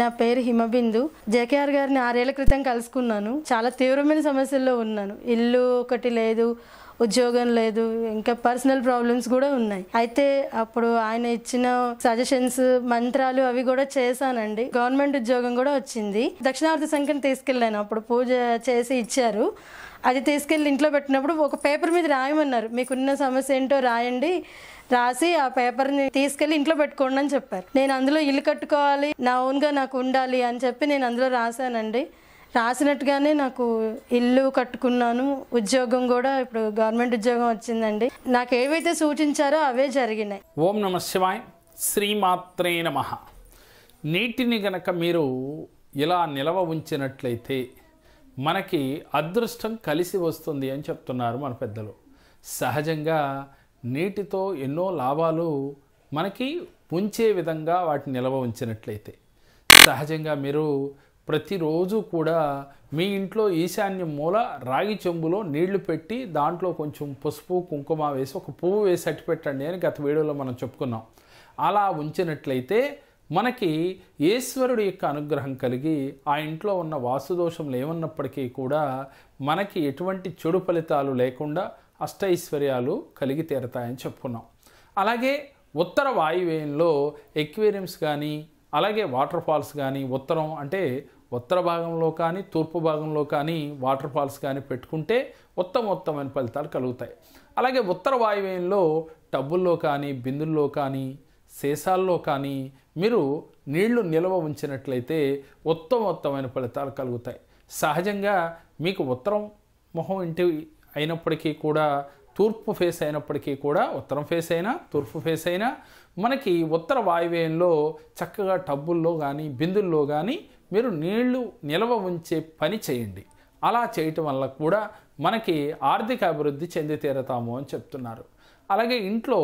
నా పేరు హిమబిందు జేకేఆర్ గారిని ఆరేళ్ల క్రితం కలుసుకున్నాను చాలా తీవ్రమైన సమస్యల్లో ఉన్నాను ఇల్లు ఒకటి లేదు ఉద్యోగం లేదు ఇంకా పర్సనల్ ప్రాబ్లమ్స్ కూడా ఉన్నాయి అయితే అప్పుడు ఆయన ఇచ్చిన సజెషన్స్ మంత్రాలు అవి కూడా చేశానండి గవర్నమెంట్ ఉద్యోగం కూడా వచ్చింది దక్షిణార్థ సంఖ్యను తీసుకెళ్ళాను అప్పుడు పూజ చేసి ఇచ్చారు అది తీసుకెళ్ళి ఇంట్లో పెట్టినప్పుడు ఒక పేపర్ మీద రాయమన్నారు మీకున్న సమస్య ఏంటో రాయండి రాసి ఆ పేపర్ని తీసుకెళ్ళి ఇంట్లో పెట్టుకోండి అని చెప్పారు నేను అందులో ఇల్లు కట్టుకోవాలి నా ఓన్గా నాకు ఉండాలి అని చెప్పి నేను అందులో రాశానండి రాసినట్టుగానే నాకు ఇల్లు కట్టుకున్నాను ఉద్యోగం కూడా ఇప్పుడు గవర్నమెంట్ ఉద్యోగం వచ్చిందండి నాకు ఏవైతే సూచించారో అవే జరిగినాయి ఓం నమ శివాయ్ శ్రీమాత్రే నమ నీటిని గనక మీరు ఇలా నిలవ ఉంచినట్లయితే మనకి అదృష్టం కలిసి వస్తుంది అని చెప్తున్నారు మన పెద్దలు సహజంగా నీటితో ఎన్నో లాభాలు మనకి ఉంచే విధంగా వాటిని నిలవ ఉంచినట్లయితే సహజంగా మీరు ప్రతిరోజు కూడా మీ ఇంట్లో ఈశాన్య మూల రాగి చెంబులో నీళ్లు పెట్టి దాంట్లో కొంచెం పసుపు కుంకుమ వేసి ఒక పువ్వు వేసి అట్టి పెట్టండి అని గత వీడియోలో మనం చెప్పుకున్నాం అలా ఉంచినట్లయితే మనకి ఈశ్వరుడి యొక్క అనుగ్రహం కలిగి ఆ ఇంట్లో ఉన్న వాసుదోషములు ఏమన్నప్పటికీ కూడా మనకి ఎటువంటి చెడు ఫలితాలు లేకుండా అష్టైశ్వర్యాలు కలిగి తీరతాయని చెప్పుకున్నాం అలాగే ఉత్తర వాయువేయంలో ఎక్వేరియంస్ కానీ అలాగే వాటర్ ఫాల్స్ కానీ ఉత్తరం అంటే ఉత్తర భాగంలో కానీ తూర్పు భాగంలో కానీ వాటర్ ఫాల్స్ కానీ పెట్టుకుంటే ఉత్తమ ఉత్తమైన ఫలితాలు కలుగుతాయి అలాగే ఉత్తర వాయువ్యంలో టబ్బుల్లో కానీ బిందుల్లో కానీ సీసాల్లో కానీ మీరు నీళ్లు నిల్వ ఉంచినట్లయితే ఉత్తమ ఉత్తమైన ఫలితాలు కలుగుతాయి సహజంగా మీకు ఉత్తరం మొహం ఇంటి అయినప్పటికీ కూడా తూర్పు ఫేస్ అయినప్పటికీ కూడా ఉత్తరం ఫేస్ అయినా తూర్పు ఫేస్ అయినా మనకి ఉత్తర వాయువ్యంలో చక్కగా టబ్బుల్లో కానీ బిందుల్లో కానీ మీరు నీళ్లు నిల్వ ఉంచే పని చేయండి అలా చేయటం వల్ల కూడా మనకి ఆర్థిక అభివృద్ధి చెంది తీరతాము అని చెప్తున్నారు అలాగే ఇంట్లో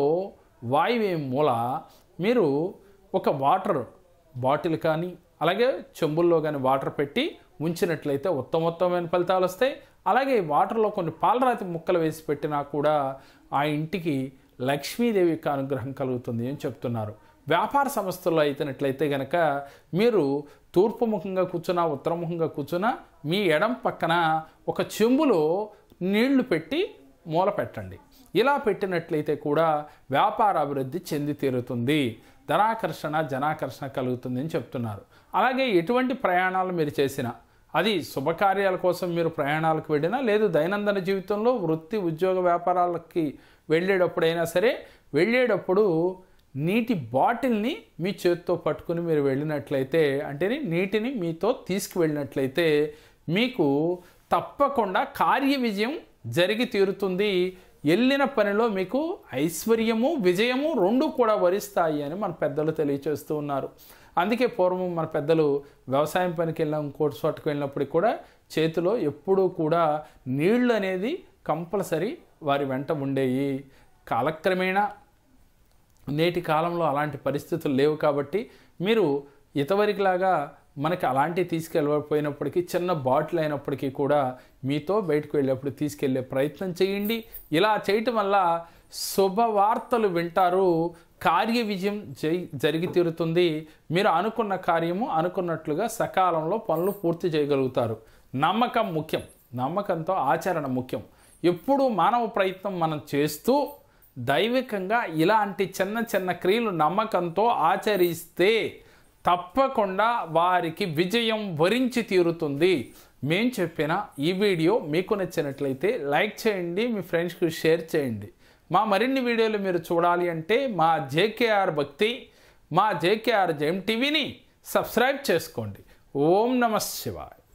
వాయువ్యం మూల మీరు ఒక వాటర్ బాటిల్ కానీ అలాగే చెంబుల్లో కానీ వాటర్ పెట్టి ఉంచినట్లయితే ఉత్తమోత్తమైన ఫలితాలు వస్తాయి అలాగే వాటర్లో కొన్ని పాలరాతి ముక్కలు వేసి పెట్టినా కూడా ఆ ఇంటికి లక్ష్మీదేవి యొక్క అనుగ్రహం కలుగుతుంది అని చెప్తున్నారు వ్యాపార సంస్థల్లో అయితేనట్లయితే కనుక మీరు తూర్పుముఖంగా కూర్చున్నా ఉత్తరముఖంగా కూర్చున్నా మీ ఎడం పక్కన ఒక చెంబులో నీళ్లు పెట్టి మూల పెట్టండి ఇలా పెట్టినట్లయితే కూడా వ్యాపార అభివృద్ధి చెంది తీరుతుంది ధనాకర్షణ జనాకర్షణ కలుగుతుందని చెప్తున్నారు అలాగే ఎటువంటి ప్రయాణాలు మీరు చేసినా అది శుభకార్యాల కోసం మీరు ప్రయాణాలకు వెళ్ళినా లేదు దైనందిన జీవితంలో వృత్తి ఉద్యోగ వ్యాపారాలకి వెళ్ళేటప్పుడైనా సరే వెళ్ళేటప్పుడు నీటి బాటిల్ని మీ చేతితో పట్టుకుని మీరు వెళ్ళినట్లయితే అంటే నీటిని మీతో తీసుకువెళ్ళినట్లయితే మీకు తప్పకుండా కార్య విజయం జరిగి తీరుతుంది వెళ్ళిన పనిలో మీకు ఐశ్వర్యము విజయము రెండు కూడా వరిస్తాయి అని మన పెద్దలు తెలియచేస్తూ ఉన్నారు అందుకే పూర్వం మన పెద్దలు వ్యవసాయం పనికి వెళ్ళాం కోర్టు చోటకు వెళ్ళినప్పటికి కూడా చేతిలో ఎప్పుడూ కూడా నీళ్ళు అనేది కంపల్సరీ వారి వెంట ఉండేవి కాలక్రమేణా నేటి కాలంలో అలాంటి పరిస్థితులు లేవు కాబట్టి మీరు ఇతవరికిలాగా మనకి అలాంటివి తీసుకెళ్ళకపోయినప్పటికీ చిన్న బాటిల్ అయినప్పటికీ కూడా మీతో బయటకు వెళ్ళేప్పుడు తీసుకెళ్ళే ప్రయత్నం చేయండి ఇలా చేయటం వల్ల శుభవార్తలు వింటారు కార్య విజయం జరిగి తీరుతుంది మీరు అనుకున్న కార్యము అనుకున్నట్లుగా సకాలంలో పనులు పూర్తి చేయగలుగుతారు నమ్మకం ముఖ్యం నమ్మకంతో ఆచరణ ముఖ్యం ఎప్పుడు మానవ ప్రయత్నం మనం చేస్తూ దైవికంగా ఇలాంటి చిన్న చిన్న క్రియలు నమ్మకంతో ఆచరిస్తే తప్పకుండా వారికి విజయం వరించి తీరుతుంది మేం చెప్పిన ఈ వీడియో మీకు నచ్చినట్లయితే లైక్ చేయండి మీ ఫ్రెండ్స్కి షేర్ చేయండి మా మరిన్ని వీడియోలు మీరు చూడాలి అంటే మా జేకేఆర్ భక్తి మా జేకేఆర్ జెమ్ టీవీని సబ్స్క్రైబ్ చేసుకోండి ఓం నమ శివాయ్